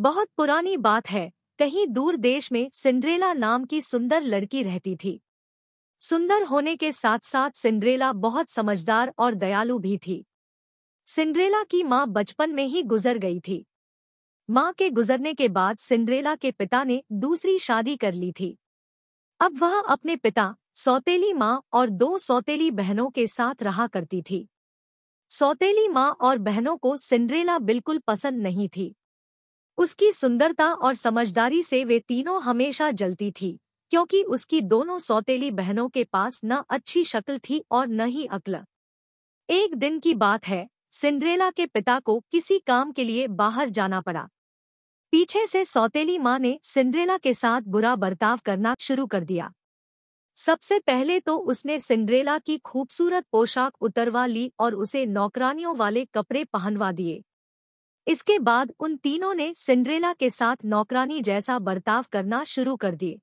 बहुत पुरानी बात है कहीं दूर देश में सिंड्रेला नाम की सुंदर लड़की रहती थी सुंदर होने के साथ साथ सिंड्रेला बहुत समझदार और दयालु भी थी सिंड्रेला की माँ बचपन में ही गुजर गई थी माँ के गुजरने के बाद सिंड्रेला के पिता ने दूसरी शादी कर ली थी अब वह अपने पिता सौतेली माँ और दो सौतेली बहनों के साथ रहा करती थी सौतेली माँ और बहनों को सिंड्रेला बिल्कुल पसंद नहीं थी उसकी सुंदरता और समझदारी से वे तीनों हमेशा जलती थी क्योंकि उसकी दोनों सौतेली बहनों के पास न अच्छी शक्ल थी और न ही अक्ल एक दिन की बात है सिंड्रेला के पिता को किसी काम के लिए बाहर जाना पड़ा पीछे से सौतेली माँ ने सिंड्रेला के साथ बुरा बर्ताव करना शुरू कर दिया सबसे पहले तो उसने सिंड्रेला की खूबसूरत पोशाक उतरवा ली और उसे नौकरानियों वाले कपड़े पहनवा दिए इसके बाद उन तीनों ने सिंड्रेला के साथ नौकरानी जैसा बर्ताव करना शुरू कर दिए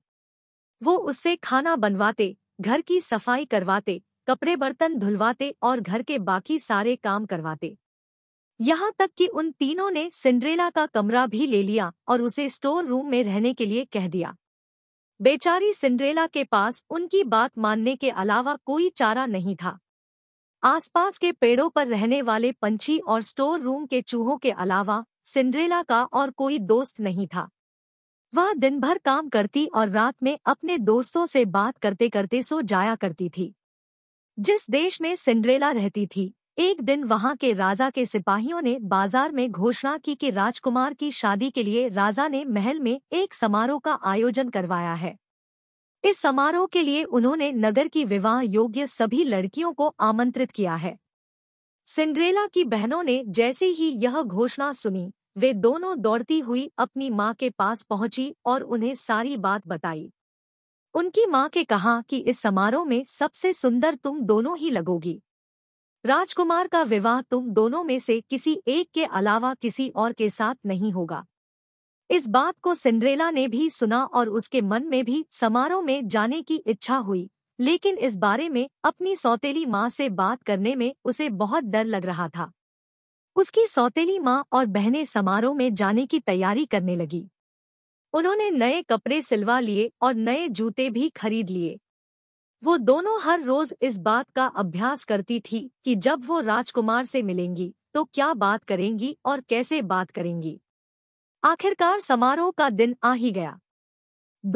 वो उससे खाना बनवाते घर की सफाई करवाते कपड़े बर्तन धुलवाते और घर के बाकी सारे काम करवाते यहाँ तक कि उन तीनों ने सिंड्रेला का कमरा भी ले लिया और उसे स्टोर रूम में रहने के लिए कह दिया बेचारी सिंड्रेला के पास उनकी बात मानने के अलावा कोई चारा नहीं था आसपास के पेड़ों पर रहने वाले पंछी और स्टोर रूम के चूहों के अलावा सिंड्रेला का और कोई दोस्त नहीं था वह दिन भर काम करती और रात में अपने दोस्तों से बात करते करते सो जाया करती थी जिस देश में सिंड्रेला रहती थी एक दिन वहां के राजा के सिपाहियों ने बाजार में घोषणा की कि राजकुमार की शादी के लिए राजा ने महल में एक समारोह का आयोजन करवाया है इस समारोह के लिए उन्होंने नगर की विवाह योग्य सभी लड़कियों को आमंत्रित किया है सिंड्रेला की बहनों ने जैसे ही यह घोषणा सुनी वे दोनों दौड़ती हुई अपनी माँ के पास पहुंची और उन्हें सारी बात बताई उनकी माँ के कहा कि इस समारोह में सबसे सुंदर तुम दोनों ही लगोगी राजकुमार का विवाह तुम दोनों में से किसी एक के अलावा किसी और के साथ नहीं होगा इस बात को सिंड्रेला ने भी सुना और उसके मन में भी समारोह में जाने की इच्छा हुई लेकिन इस बारे में अपनी सौतेली माँ से बात करने में उसे बहुत डर लग रहा था उसकी सौतेली माँ और बहनें समारोह में जाने की तैयारी करने लगी उन्होंने नए कपड़े सिलवा लिए और नए जूते भी खरीद लिए वो दोनों हर रोज इस बात का अभ्यास करती थी कि जब वो राजकुमार से मिलेंगी तो क्या बात करेंगी और कैसे बात करेंगी आखिरकार समारोह का दिन आ ही गया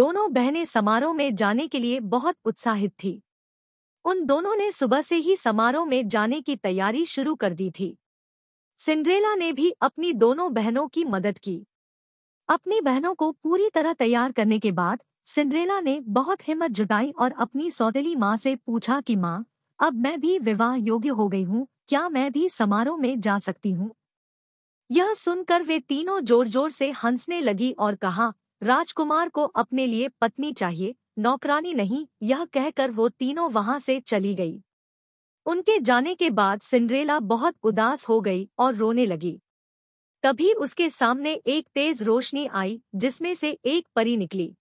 दोनों बहनें समारोह में जाने के लिए बहुत उत्साहित थी उन दोनों ने सुबह से ही समारोह में जाने की तैयारी शुरू कर दी थी सिंड्रेला ने भी अपनी दोनों बहनों की मदद की अपनी बहनों को पूरी तरह तैयार करने के बाद सिंड्रेला ने बहुत हिम्मत जुटाई और अपनी सौतेली माँ से पूछा कि माँ अब मैं भी विवाह योग्य हो गई हूँ क्या मैं भी समारोह में जा सकती हूँ यह सुनकर वे तीनों जोर जोर से हंसने लगी और कहा राजकुमार को अपने लिए पत्नी चाहिए नौकरानी नहीं यह कहकर वो तीनों वहां से चली गई उनके जाने के बाद सिंड्रेला बहुत उदास हो गई और रोने लगी तभी उसके सामने एक तेज रोशनी आई जिसमें से एक परी निकली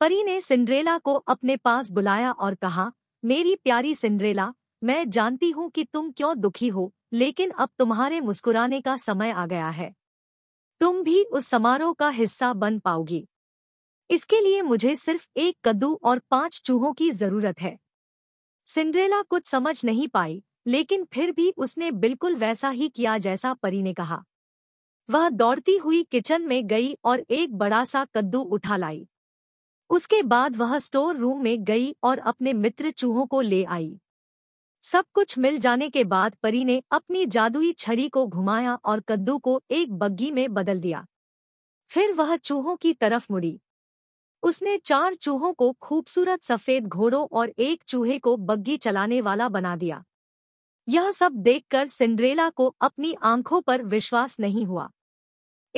परी ने सिंड्रेला को अपने पास बुलाया और कहा मेरी प्यारी सिंड्रेला मैं जानती हूँ कि तुम क्यों दुखी हो लेकिन अब तुम्हारे मुस्कुराने का समय आ गया है तुम भी उस समारोह का हिस्सा बन पाओगी इसके लिए मुझे सिर्फ एक कद्दू और पांच चूहों की जरूरत है सिंड्रेला कुछ समझ नहीं पाई लेकिन फिर भी उसने बिल्कुल वैसा ही किया जैसा परी ने कहा वह दौड़ती हुई किचन में गई और एक बड़ा सा कद्दू उठा लाई उसके बाद वह स्टोर रूम में गई और अपने मित्र चूहों को ले आई सब कुछ मिल जाने के बाद परी ने अपनी जादुई छड़ी को घुमाया और कद्दू को एक बग्गी में बदल दिया फिर वह चूहों की तरफ मुड़ी उसने चार चूहों को खूबसूरत सफेद घोड़ों और एक चूहे को बग्गी चलाने वाला बना दिया यह सब देखकर सिंड्रेला को अपनी आंखों पर विश्वास नहीं हुआ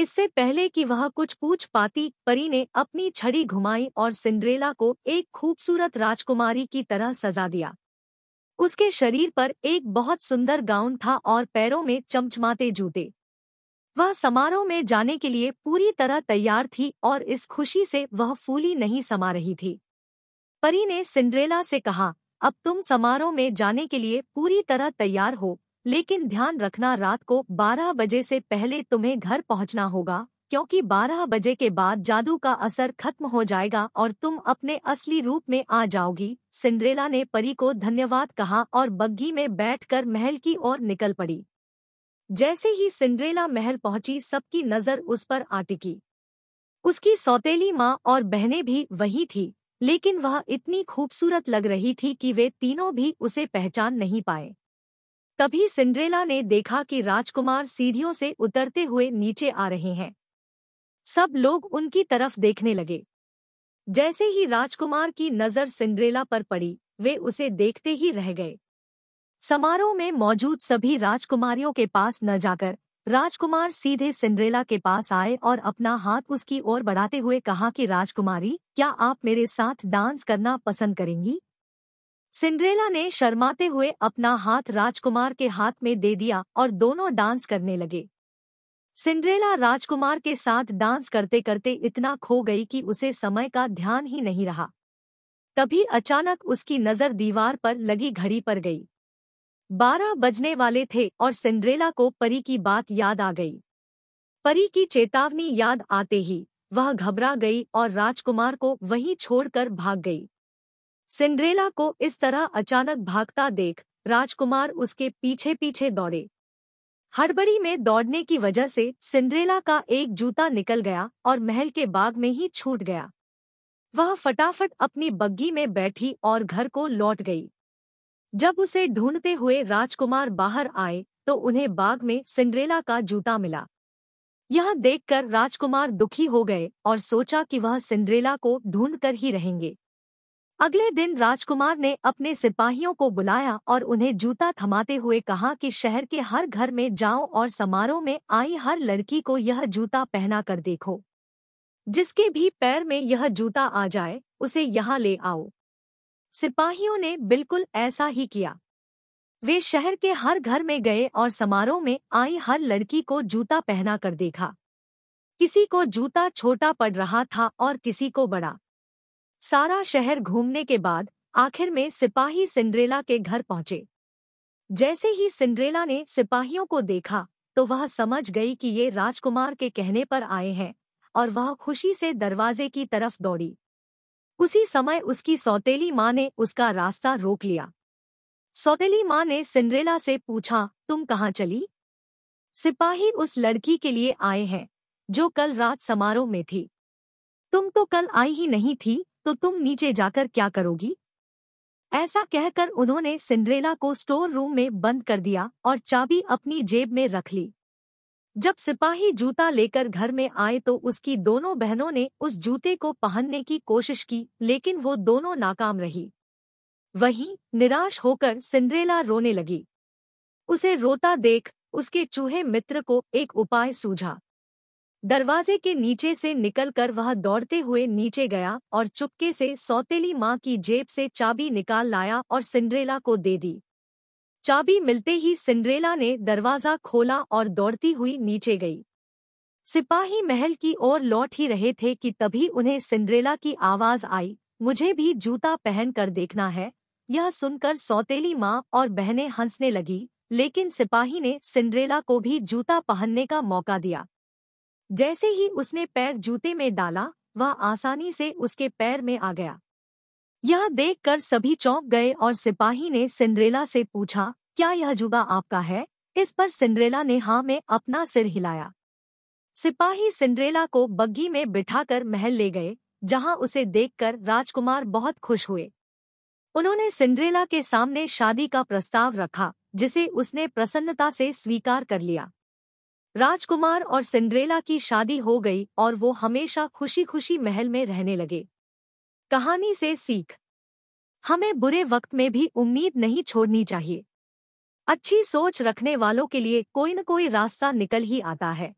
इससे पहले कि वह कुछ पूछ पाती परी ने अपनी छड़ी घुमाई और सिंड्रेला को एक खूबसूरत राजकुमारी की तरह सजा दिया उसके शरीर पर एक बहुत सुंदर गाउन था और पैरों में चमचमाते जूते वह समारोह में जाने के लिए पूरी तरह तैयार थी और इस खुशी से वह फूली नहीं समा रही थी परी ने सिंड्रेला से कहा अब तुम समारोह में जाने के लिए पूरी तरह तैयार हो लेकिन ध्यान रखना रात को 12 बजे से पहले तुम्हें घर पहुंचना होगा क्योंकि 12 बजे के बाद जादू का असर खत्म हो जाएगा और तुम अपने असली रूप में आ जाओगी सिंड्रेला ने परी को धन्यवाद कहा और बग्घी में बैठकर महल की ओर निकल पड़ी जैसे ही सिंड्रेला महल पहुंची सबकी नज़र उस पर आटिकी उसकी सौतेली माँ और बहनें भी वहीं थी लेकिन वह इतनी खूबसूरत लग रही थी कि वे तीनों भी उसे पहचान नहीं पाए तभी सिंड्रेला ने देखा कि राजकुमार सीढ़ियों से उतरते हुए नीचे आ रहे हैं सब लोग उनकी तरफ देखने लगे जैसे ही राजकुमार की नजर सिंड्रेला पर पड़ी वे उसे देखते ही रह गए समारोह में मौजूद सभी राजकुमारियों के पास न जाकर राजकुमार सीधे सिंड्रेला के पास आए और अपना हाथ उसकी ओर बढ़ाते हुए कहा कि राजकुमारी क्या आप मेरे साथ डांस करना पसंद करेंगी सिंड्रेला ने शर्माते हुए अपना हाथ राजकुमार के हाथ में दे दिया और दोनों डांस करने लगे सिंड्रेला राजकुमार के साथ डांस करते करते इतना खो गई कि उसे समय का ध्यान ही नहीं रहा तभी अचानक उसकी नजर दीवार पर लगी घड़ी पर गई बारह बजने वाले थे और सिंड्रेला को परी की बात याद आ गई परी की चेतावनी याद आते ही वह घबरा गई और राजकुमार को वहीं छोड़कर भाग गई सिंड्रेला को इस तरह अचानक भागता देख राजकुमार उसके पीछे पीछे दौड़े हड़बड़ी में दौड़ने की वजह से सिंड्रेला का एक जूता निकल गया और महल के बाग में ही छूट गया वह फटाफट अपनी बग्घी में बैठी और घर को लौट गई जब उसे ढूंढते हुए राजकुमार बाहर आए तो उन्हें बाग में सिंड्रेला का जूता मिला यह देखकर राजकुमार दुखी हो गए और सोचा कि वह सिंड्रेला को ढूंढ कर ही रहेंगे अगले दिन राजकुमार ने अपने सिपाहियों को बुलाया और उन्हें जूता थमाते हुए कहा कि शहर के हर घर में जाओ और समारोह में आई हर लड़की को यह जूता पहना कर देखो जिसके भी पैर में यह जूता आ जाए उसे यहाँ ले आओ सिपाहियों ने बिल्कुल ऐसा ही किया वे शहर के हर घर में गए और समारोह में आई हर लड़की को जूता पहना कर देखा किसी को जूता छोटा पड़ रहा था और किसी को बड़ा सारा शहर घूमने के बाद आखिर में सिपाही सिंड्रेला के घर पहुंचे जैसे ही सिंड्रेला ने सिपाहियों को देखा तो वह समझ गई कि ये राजकुमार के कहने पर आए हैं और वह खुशी से दरवाजे की तरफ दौड़ी उसी समय उसकी सौतेली माँ ने उसका रास्ता रोक लिया सौतेली माँ ने सिंड्रेला से पूछा तुम कहाँ चली सिपाही उस लड़की के लिए आए हैं जो कल रात समारोह में थी तुम तो कल आई ही नहीं थी तो तुम नीचे जाकर क्या करोगी ऐसा कहकर उन्होंने सिंड्रेला को स्टोर रूम में बंद कर दिया और चाबी अपनी जेब में रख ली जब सिपाही जूता लेकर घर में आए तो उसकी दोनों बहनों ने उस जूते को पहनने की कोशिश की लेकिन वो दोनों नाकाम रही वहीं निराश होकर सिंड्रेला रोने लगी उसे रोता देख उसके चूहे मित्र को एक उपाय सूझा दरवाजे के नीचे से निकलकर वह दौड़ते हुए नीचे गया और चुपके से सौतेली माँ की जेब से चाबी निकाल लाया और सिंड्रेला को दे दी चाबी मिलते ही सिंड्रेला ने दरवाज़ा खोला और दौड़ती हुई नीचे गई सिपाही महल की ओर लौट ही रहे थे कि तभी उन्हें सिंड्रेला की आवाज़ आई मुझे भी जूता पहन कर देखना है यह सुनकर सौतेली माँ और बहनें हंसने लगी लेकिन सिपाही ने सिंड्रेला को भी जूता पहनने का मौका दिया जैसे ही उसने पैर जूते में डाला वह आसानी से उसके पैर में आ गया यह देखकर सभी चौंक गए और सिपाही ने सिंड्रेला से पूछा क्या यह जुगा आपका है इस पर सिंड्रेला ने हाँ में अपना सिर हिलाया सिपाही सिंड्रेला को बग्घी में बिठाकर महल ले गए जहां उसे देखकर राजकुमार बहुत खुश हुए उन्होंने सिंड्रेला के सामने शादी का प्रस्ताव रखा जिसे उसने प्रसन्नता से स्वीकार कर लिया राजकुमार और सिंड्रेला की शादी हो गई और वो हमेशा खुशी खुशी महल में रहने लगे कहानी से सीख हमें बुरे वक्त में भी उम्मीद नहीं छोड़नी चाहिए अच्छी सोच रखने वालों के लिए कोई न कोई रास्ता निकल ही आता है